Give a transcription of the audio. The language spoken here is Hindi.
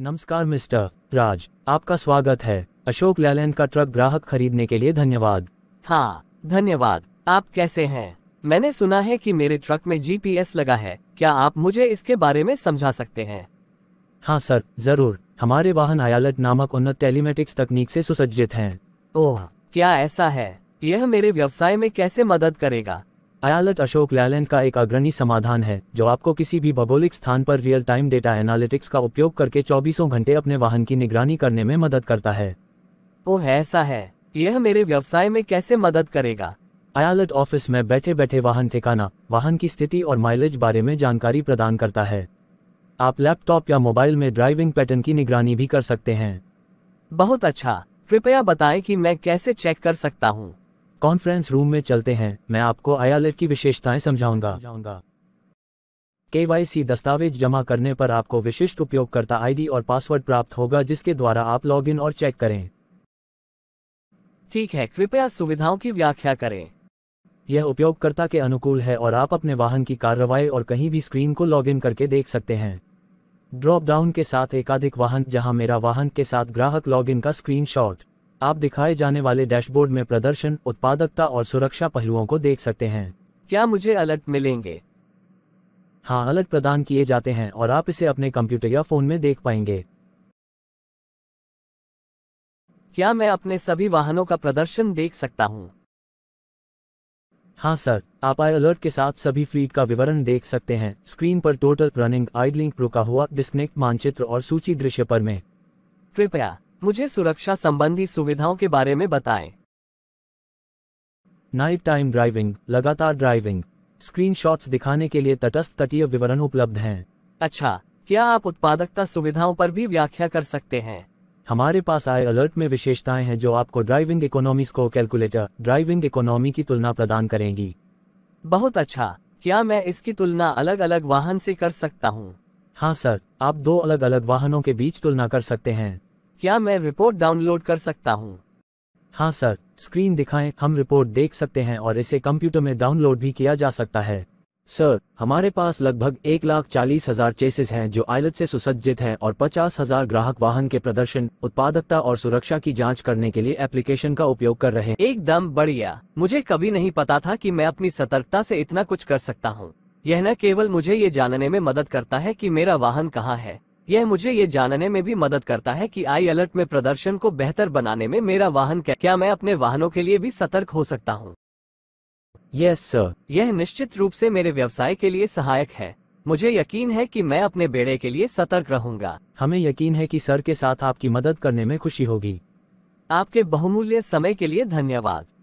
नमस्कार मिस्टर राज आपका स्वागत है अशोक लैलैंड का ट्रक ग्राहक खरीदने के लिए धन्यवाद हाँ धन्यवाद आप कैसे हैं मैंने सुना है कि मेरे ट्रक में जीपीएस लगा है क्या आप मुझे इसके बारे में समझा सकते हैं हाँ सर जरूर हमारे वाहन आयालट नामक उन्नत टेलीमेटिक्स तकनीक से सुसज्जित हैं। ओह क्या ऐसा है यह मेरे व्यवसाय में कैसे मदद करेगा आयालट अशोक लैलैंड का एक अग्रणी समाधान है जो आपको किसी भी भौगोलिक स्थान पर रियल टाइम डेटा एनालिटिक्स का उपयोग करके चौबीसों घंटे अपने वाहन की निगरानी करने में मदद करता है ओ ऐसा है यह मेरे व्यवसाय में कैसे मदद करेगा आयालट ऑफिस में बैठे बैठे वाहन ठिकाना वाहन की स्थिति और माइलेज बारे में जानकारी प्रदान करता है आप लैपटॉप या मोबाइल में ड्राइविंग पैटर्न की निगरानी भी कर सकते हैं बहुत अच्छा कृपया बताएं कि मैं कैसे चेक कर सकता हूँ कॉन्फ्रेंस रूम में चलते हैं मैं आपको आईआलएट की विशेषताएं समझाऊंगा केवाईसी दस्तावेज जमा करने पर आपको विशिष्ट उपयोगकर्ता आईडी और पासवर्ड प्राप्त होगा जिसके द्वारा आप लॉगिन और चेक करें ठीक है कृपया सुविधाओं की व्याख्या करें यह उपयोगकर्ता के अनुकूल है और आप अपने वाहन की कार्रवाई और कहीं भी स्क्रीन को लॉगिन करके देख सकते हैं ड्रॉप डाउन के साथ एकाधिक वाहन जहां मेरा वाहन के साथ ग्राहक लॉगिन का स्क्रीनशॉट आप दिखाए जाने वाले डैशबोर्ड में प्रदर्शन उत्पादकता और सुरक्षा पहलुओं को देख सकते हैं क्या मुझे अलर्ट मिलेंगे हाँ अलर्ट प्रदान किए जाते हैं और आप इसे अपने कंप्यूटर या फोन में देख पाएंगे क्या मैं अपने सभी वाहनों का प्रदर्शन देख सकता हूँ हाँ सर आप आई अलर्ट के साथ सभी फ्लीट का विवरण देख सकते हैं स्क्रीन पर टोटल रनिंग आइडलिंग रुका हुआ डिस्कनेक्ट मानचित्र और सूची दृश्य पर में कृपया मुझे सुरक्षा संबंधी सुविधाओं के बारे में बताएं नाइट टाइम ड्राइविंग लगातार ड्राइविंग स्क्रीनशॉट्स दिखाने के लिए तटस्थ तटीय विवरण उपलब्ध हैं अच्छा क्या आप उत्पादकता सुविधाओं पर भी व्याख्या कर सकते हैं हमारे पास आए अलर्ट में विशेषताएं हैं जो आपको driving economy score calculator driving economy की तुलना प्रदान करेंगी बहुत अच्छा क्या मैं इसकी तुलना अलग अलग वाहन से कर सकता हूँ हाँ सर आप दो अलग अलग वाहनों के बीच तुलना कर सकते हैं क्या मैं रिपोर्ट डाउनलोड कर सकता हूँ हाँ सर स्क्रीन दिखाएं हम रिपोर्ट देख सकते हैं और इसे कंप्यूटर में डाउनलोड भी किया जा सकता है सर हमारे पास लगभग एक लाख चालीस हजार चेसेस हैं जो आयलट से सुसज्जित हैं और पचास हजार ग्राहक वाहन के प्रदर्शन उत्पादकता और सुरक्षा की जांच करने के लिए एप्लीकेशन का उपयोग कर रहे हैं एकदम बढ़िया मुझे कभी नहीं पता था कि मैं अपनी सतर्कता से इतना कुछ कर सकता हूँ यह न केवल मुझे ये जानने में मदद करता है कि मेरा वाहन कहाँ है यह मुझे ये जानने में भी मदद करता है कि आई अलर्ट में प्रदर्शन को बेहतर बनाने में मेरा वाहन क्या क्या मैं अपने वाहनों के लिए भी सतर्क हो सकता हूँ यस सर यह निश्चित रूप से मेरे व्यवसाय के लिए सहायक है मुझे यकीन है कि मैं अपने बेड़े के लिए सतर्क रहूंगा हमें यकीन है कि सर के साथ आपकी मदद करने में खुशी होगी आपके बहुमूल्य समय के लिए धन्यवाद